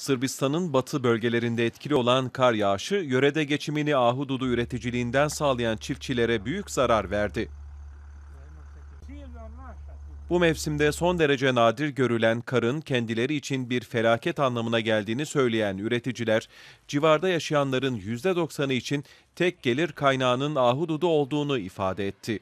Sırbistan'ın batı bölgelerinde etkili olan kar yağışı, yörede geçimini ahududu üreticiliğinden sağlayan çiftçilere büyük zarar verdi. Bu mevsimde son derece nadir görülen karın kendileri için bir felaket anlamına geldiğini söyleyen üreticiler, civarda yaşayanların %90'ı için tek gelir kaynağının ahududu olduğunu ifade etti.